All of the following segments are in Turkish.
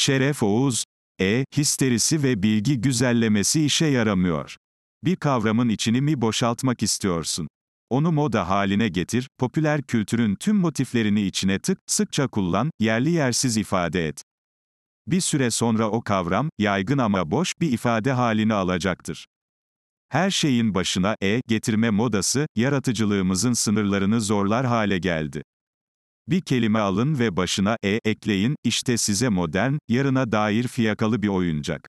Şeref Oğuz, e, histerisi ve bilgi güzellemesi işe yaramıyor. Bir kavramın içini mi boşaltmak istiyorsun? Onu moda haline getir, popüler kültürün tüm motiflerini içine tık, sıkça kullan, yerli yersiz ifade et. Bir süre sonra o kavram, yaygın ama boş bir ifade halini alacaktır. Her şeyin başına e getirme modası, yaratıcılığımızın sınırlarını zorlar hale geldi. Bir kelime alın ve başına e ekleyin, işte size modern, yarına dair fiyakalı bir oyuncak.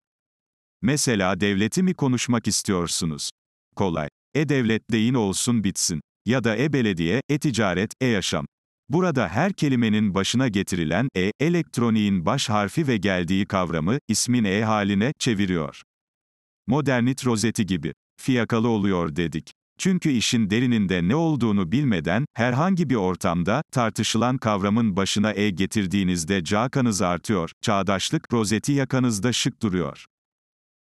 Mesela devleti mi konuşmak istiyorsunuz? Kolay. E-devlet deyin olsun bitsin. Ya da e-belediye, e-ticaret, e-yaşam. Burada her kelimenin başına getirilen e, elektroniğin baş harfi ve geldiği kavramı, ismin e haline çeviriyor. Modernit rozeti gibi. Fiyakalı oluyor dedik. Çünkü işin derininde ne olduğunu bilmeden, herhangi bir ortamda, tartışılan kavramın başına e getirdiğinizde cakanız artıyor, çağdaşlık rozeti yakanızda şık duruyor.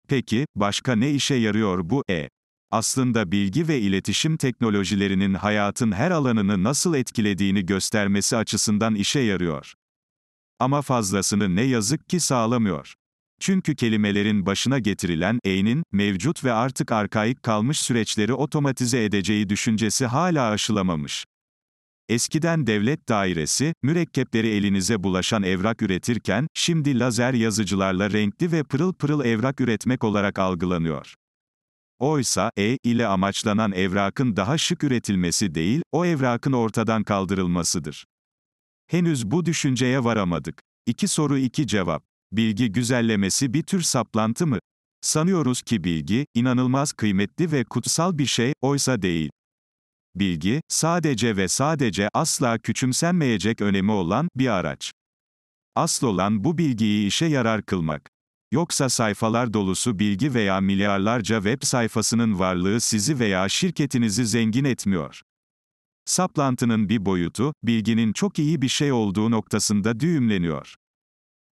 Peki, başka ne işe yarıyor bu e? Aslında bilgi ve iletişim teknolojilerinin hayatın her alanını nasıl etkilediğini göstermesi açısından işe yarıyor. Ama fazlasını ne yazık ki sağlamıyor. Çünkü kelimelerin başına getirilen E'nin mevcut ve artık arkaik kalmış süreçleri otomatize edeceği düşüncesi hala aşılamamış. Eskiden devlet dairesi, mürekkepleri elinize bulaşan evrak üretirken, şimdi lazer yazıcılarla renkli ve pırıl pırıl evrak üretmek olarak algılanıyor. Oysa, E ile amaçlanan evrakın daha şık üretilmesi değil, o evrakın ortadan kaldırılmasıdır. Henüz bu düşünceye varamadık. İki soru iki cevap. Bilgi güzellemesi bir tür saplantı mı? Sanıyoruz ki bilgi, inanılmaz kıymetli ve kutsal bir şey, oysa değil. Bilgi, sadece ve sadece asla küçümsenmeyecek önemi olan bir araç. Asıl olan bu bilgiyi işe yarar kılmak. Yoksa sayfalar dolusu bilgi veya milyarlarca web sayfasının varlığı sizi veya şirketinizi zengin etmiyor. Saplantının bir boyutu, bilginin çok iyi bir şey olduğu noktasında düğümleniyor.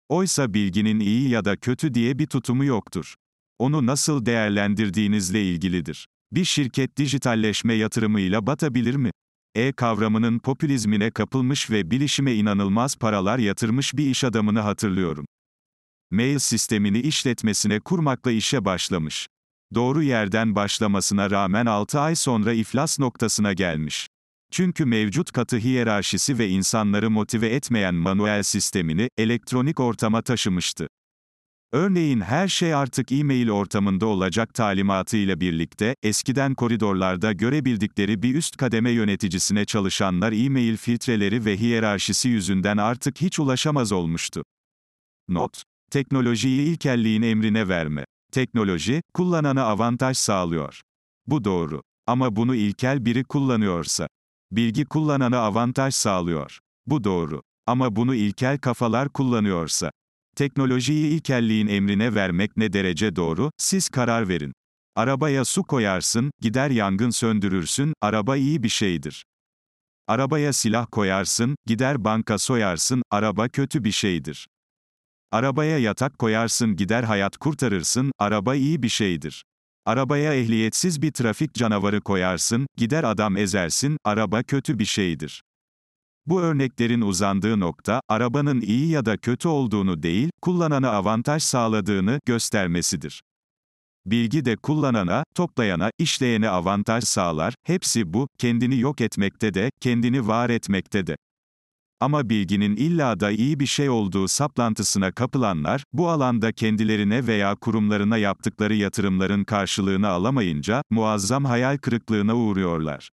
Oysa bilginin iyi ya da kötü diye bir tutumu yoktur. Onu nasıl değerlendirdiğinizle ilgilidir. Bir şirket dijitalleşme yatırımıyla batabilir mi? E kavramının popülizmine kapılmış ve bilişime inanılmaz paralar yatırmış bir iş adamını hatırlıyorum. Mail sistemini işletmesine kurmakla işe başlamış. Doğru yerden başlamasına rağmen 6 ay sonra iflas noktasına gelmiş. Çünkü mevcut katı hiyerarşisi ve insanları motive etmeyen manuel sistemini elektronik ortama taşımıştı. Örneğin her şey artık e-mail ortamında olacak talimatıyla birlikte, eskiden koridorlarda görebildikleri bir üst kademe yöneticisine çalışanlar e-mail filtreleri ve hiyerarşisi yüzünden artık hiç ulaşamaz olmuştu. Not. Teknolojiyi ilkelliğin emrine verme. Teknoloji, kullanana avantaj sağlıyor. Bu doğru. Ama bunu ilkel biri kullanıyorsa, Bilgi kullanana avantaj sağlıyor. Bu doğru. Ama bunu ilkel kafalar kullanıyorsa. Teknolojiyi ilkelliğin emrine vermek ne derece doğru, siz karar verin. Arabaya su koyarsın, gider yangın söndürürsün, araba iyi bir şeydir. Arabaya silah koyarsın, gider banka soyarsın, araba kötü bir şeydir. Arabaya yatak koyarsın, gider hayat kurtarırsın, araba iyi bir şeydir. Arabaya ehliyetsiz bir trafik canavarı koyarsın, gider adam ezersin, araba kötü bir şeydir. Bu örneklerin uzandığı nokta, arabanın iyi ya da kötü olduğunu değil, kullanana avantaj sağladığını göstermesidir. Bilgi de kullanana, toplayana, işleyene avantaj sağlar, hepsi bu, kendini yok etmekte de, kendini var etmekte de. Ama bilginin illa da iyi bir şey olduğu saplantısına kapılanlar, bu alanda kendilerine veya kurumlarına yaptıkları yatırımların karşılığını alamayınca, muazzam hayal kırıklığına uğruyorlar.